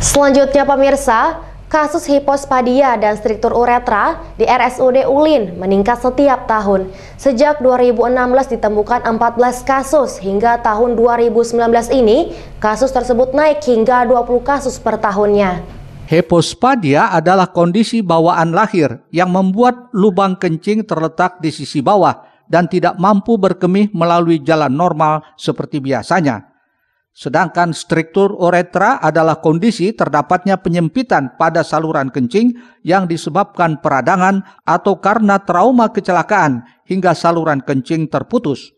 Selanjutnya pemirsa, kasus hipospadia dan struktur uretra di RSUD Ulin meningkat setiap tahun. Sejak 2016 ditemukan 14 kasus, hingga tahun 2019 ini kasus tersebut naik hingga 20 kasus per tahunnya. Hipospadia adalah kondisi bawaan lahir yang membuat lubang kencing terletak di sisi bawah dan tidak mampu berkemih melalui jalan normal seperti biasanya. Sedangkan struktur uretra adalah kondisi terdapatnya penyempitan pada saluran kencing yang disebabkan peradangan atau karena trauma kecelakaan hingga saluran kencing terputus.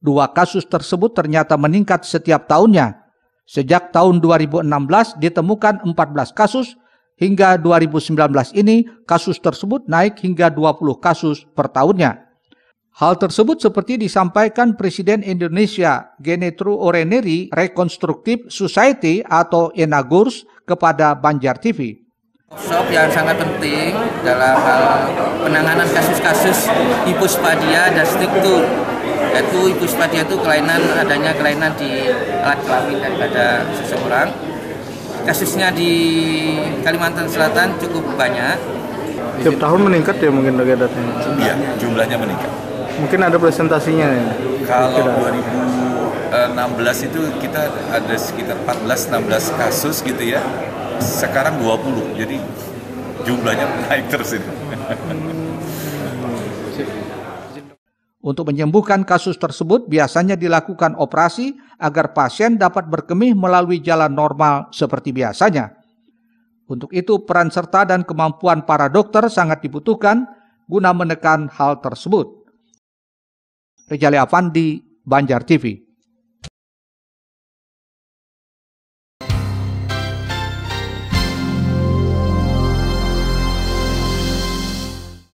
Dua kasus tersebut ternyata meningkat setiap tahunnya. Sejak tahun 2016 ditemukan 14 kasus, hingga 2019 ini kasus tersebut naik hingga 20 kasus per tahunnya. Hal tersebut seperti disampaikan Presiden Indonesia Genetru Oreneri Reconstructive Society atau ENAGURS kepada Banjar TV. Workshop yang sangat penting dalam hal penanganan kasus-kasus hipospadia dan struktur yaitu hipospadia itu kelainan adanya kelainan di alat kelamin daripada seseorang kasusnya di Kalimantan Selatan cukup banyak Setiap tahun meningkat ya mungkin lagi datang. iya jumlahnya meningkat Mungkin ada presentasinya ya. Kalau 2016 eh, itu kita ada sekitar 14 16 kasus gitu ya. Sekarang 20. Jadi jumlahnya naik terus ini. Untuk menyembuhkan kasus tersebut biasanya dilakukan operasi agar pasien dapat berkemih melalui jalan normal seperti biasanya. Untuk itu peran serta dan kemampuan para dokter sangat dibutuhkan guna menekan hal tersebut. Rijali di Banjar TV.